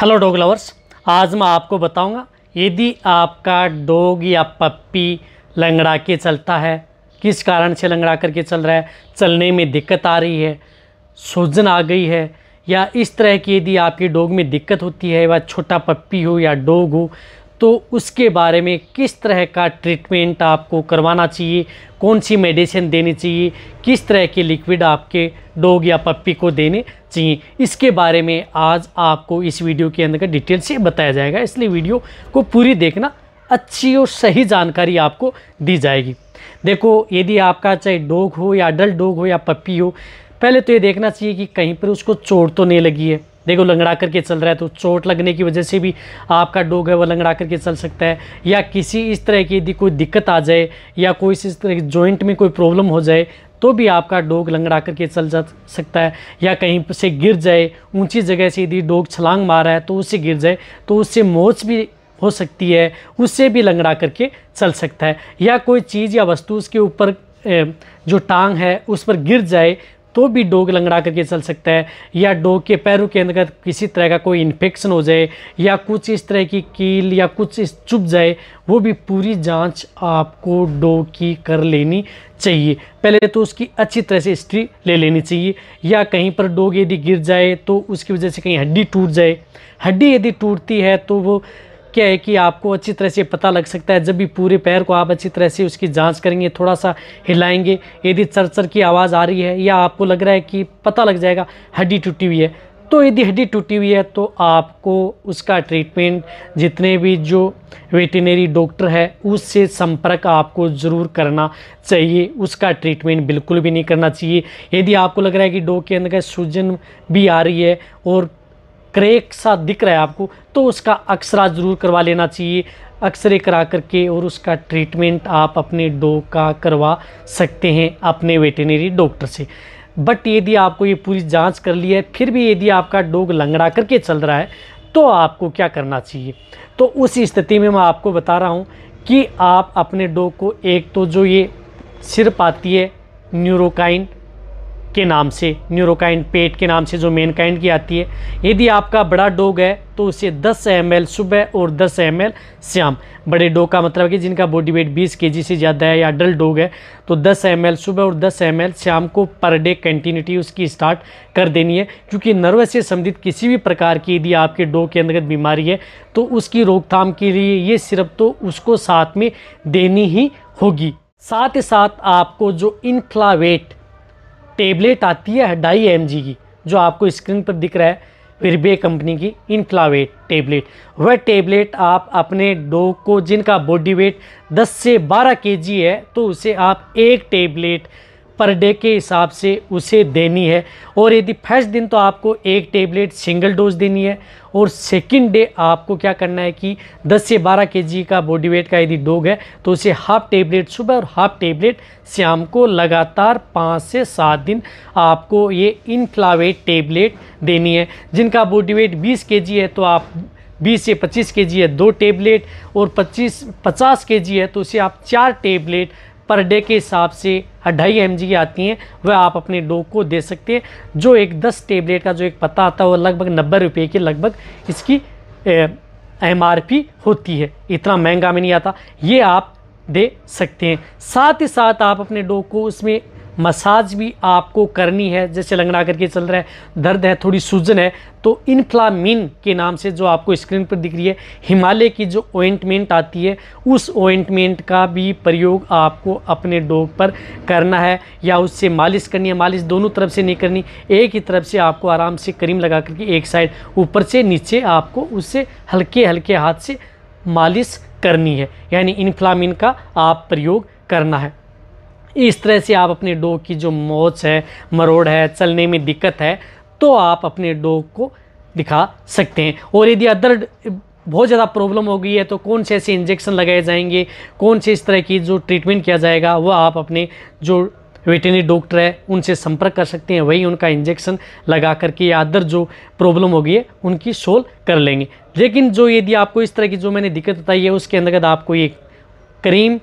hello dog lovers आज मैं आपको बताऊंगा यदि आपका डॉग या पप्पी लंगड़ा के चलता है किस कारण से लंगड़ा करके चल रहा है चलने में दिक्कत आ रही है सूजन आ गई है या इस तरह की यदि आपके डॉग में दिक्कत होती है वह छोटा पप्पी हो या डॉग हो तो उसके बारे में किस तरह का ट्रीटमेंट आपको करवाना चाहिए कौन सी मेडिसिन देनी चाहिए किस तरह के लिक्विड आपके डॉग या पप्पी को देने चाहिए इसके बारे में आज आपको इस वीडियो के अंदर डिटेल से बताया जाएगा इसलिए वीडियो को पूरी देखना अच्छी और सही जानकारी आपको दी जाएगी देखो यदि आपका चाहे डॉग हो या अडल्ट डॉग हो या पप्पी हो पहले तो ये देखना चाहिए कि कहीं पर उसको चोट तो नहीं लगी है देखो लंगड़ा करके चल रहा है तो चोट लगने की वजह से भी आपका डोग है वह लंगड़ा करके चल सकता है या किसी इस तरह की यदि कोई दिक्कत आ जाए या कोई इस तरह की जॉइंट में कोई प्रॉब्लम हो जाए तो भी आपका डोग लंगड़ा करके चल जा सकता है या कहीं से गिर जाए ऊंची जगह से यदि डोग छलांग मारा है तो उससे गिर जाए तो उससे मोच भी हो सकती है उससे भी लंगड़ा करके चल सकता है या कोई चीज़ या वस्तु उसके ऊपर जो टांग है उस पर गिर जाए तो भी डॉग लंगड़ा करके चल सकता है या डॉग के पैरों के अंदर किसी तरह का कोई इन्फेक्शन हो जाए या कुछ इस तरह की कील या कुछ इस चुप जाए वो भी पूरी जांच आपको डॉग की कर लेनी चाहिए पहले तो उसकी अच्छी तरह से हिस्ट्री ले लेनी चाहिए या कहीं पर डॉग यदि गिर जाए तो उसकी वजह से कहीं हड्डी टूट जाए हड्डी यदि टूटती है तो वो क्या है कि आपको अच्छी तरह से पता लग सकता है जब भी पूरे पैर को आप अच्छी तरह से उसकी जांच करेंगे थोड़ा सा हिलाएंगे यदि चरचर की आवाज़ आ रही है या आपको लग रहा है कि पता लग जाएगा हड्डी टूटी हुई है तो यदि हड्डी टूटी हुई है तो आपको उसका ट्रीटमेंट जितने भी जो वेटनरी डॉक्टर है उससे संपर्क आपको ज़रूर करना चाहिए उसका ट्रीटमेंट बिल्कुल भी नहीं करना चाहिए यदि आपको लग रहा है कि डॉग के अंदर का सूजन भी आ रही है और क्रेक सा दिख रहा है आपको तो उसका अक्सरा ज़रूर करवा लेना चाहिए एक्सरे करा करके और उसका ट्रीटमेंट आप अपने डॉग का करवा सकते हैं अपने वेटनरी डॉक्टर से बट यदि आपको ये पूरी जांच कर ली है फिर भी यदि आपका डॉग लंगड़ा करके चल रहा है तो आपको क्या करना चाहिए तो उस स्थिति में मैं आपको बता रहा हूँ कि आप अपने डॉग को एक तो जो ये सिर पाती है न्यूरोकाइन के नाम से न्यूरोकाइन पेट के नाम से जो मेन की आती है यदि आपका बड़ा डोग है तो उसे 10 एम सुबह और 10 एम शाम बड़े डोग का मतलब कि जिनका बॉडी वेट 20 के से ज़्यादा है या डल डोग है तो 10 एम सुबह और 10 एम शाम को पर डे कंटिन्यूटी उसकी स्टार्ट कर देनी है क्योंकि नर्वस से संबंधित किसी भी प्रकार की यदि आपके डोग के अंतर्गत बीमारी है तो उसकी रोकथाम के लिए ये सिरप तो उसको साथ में देनी ही होगी साथ ही साथ आपको जो इनफ्लावेट टेबलेट आती है ढाई एम की जो आपको स्क्रीन पर दिख रहा है विरबे कंपनी की इनफ्लावेट टेबलेट वह टेबलेट आप अपने डोग को जिनका बॉडी वेट 10 से 12 केजी है तो उसे आप एक टेबलेट पर डे के हिसाब से उसे देनी है और यदि फर्स्ट दिन तो आपको एक टेबलेट सिंगल डोज देनी है और सेकंड डे आपको क्या करना है कि 10 से 12 के का बॉडी वेट का यदि डोग है तो उसे हाफ टेबलेट सुबह और हाफ टेबलेट शाम को लगातार पाँच से सात दिन आपको ये इनफ्लावेट टेबलेट देनी है जिनका बॉडी वेट बीस के है तो आप 20 से 25 के है दो टेबलेट और 25 50 के है तो उसे आप चार टेबलेट पर डे के हिसाब से ढाई एम आती हैं वह आप अपने डॉग को दे सकते हैं जो एक दस टेबलेट का जो एक पत्ता आता है वह लगभग नब्बे रुपये के लगभग इसकी एम होती है इतना महंगा में नहीं आता ये आप दे सकते हैं साथ ही साथ आप अपने डॉग को उसमें मसाज भी आपको करनी है जैसे लंगड़ा करके चल रहा है दर्द है थोड़ी सूजन है तो इनफ्लामिन के नाम से जो आपको स्क्रीन पर दिख रही है हिमालय की जो ओइंटमेंट आती है उस ओइंटमेंट का भी प्रयोग आपको अपने डॉग पर करना है या उससे मालिश करनी है मालिश दोनों तरफ से नहीं करनी एक ही तरफ से आपको आराम से करीम लगा करके एक साइड ऊपर से नीचे आपको उससे हल्के हल्के हाथ से मालिश करनी है यानी इन्फ्लामिन का आप प्रयोग करना है इस तरह से आप अपने डो की जो मोच है मरोड़ है चलने में दिक्कत है तो आप अपने डॉग को दिखा सकते हैं और यदि अदर बहुत ज़्यादा प्रॉब्लम हो गई है तो कौन से ऐसे इंजेक्शन लगाए जाएंगे कौन से इस तरह की जो ट्रीटमेंट किया जाएगा वह आप अपने जो वेटनरी डॉक्टर है उनसे संपर्क कर सकते हैं वही उनका इंजेक्शन लगा करके या अदर जो प्रॉब्लम होगी है उनकी सोल्व कर लेंगे लेकिन जो यदि आपको इस तरह की जो मैंने दिक्कत बताई है उसके अंतर्गत आपको ये क्रीम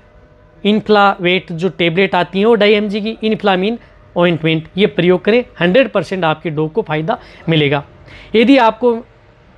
इन्फ्लावेट जो टेबलेट आती हैं वो डाई एम की इन्फ्लामिन ऑइंटमेंट ये प्रयोग करें 100 परसेंट आपके डोग को फ़ायदा मिलेगा यदि आपको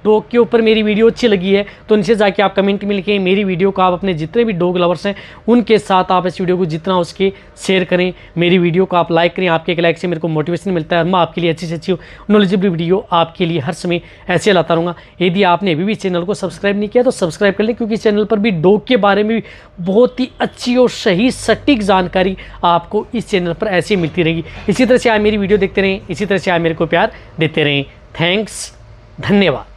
डॉग तो के ऊपर मेरी वीडियो अच्छी लगी है तो नीचे जाके आप कमेंट में लिखें मेरी वीडियो को आप अपने जितने भी डॉग लवर्स हैं उनके साथ आप इस वीडियो को जितना उसके शेयर करें मेरी वीडियो को आप लाइक करें आपके एक लाइक से मेरे को मोटिवेशन मिलता है और मैं आपके लिए अच्छी से अच्छी नॉलेजेबल वीडियो आपके लिए हर समय ऐसे लाता रहूँगा यदि आपने अभी भी चैनल को सब्सक्राइब नहीं किया तो सब्सक्राइब कर लें क्योंकि चैनल पर भी डॉग के बारे में बहुत ही अच्छी और सही सटीक जानकारी आपको इस चैनल पर ऐसे मिलती रहेगी इसी तरह से आप मेरी वीडियो देखते रहें इसी तरह से आप मेरे को प्यार देते रहें थैंक्स धन्यवाद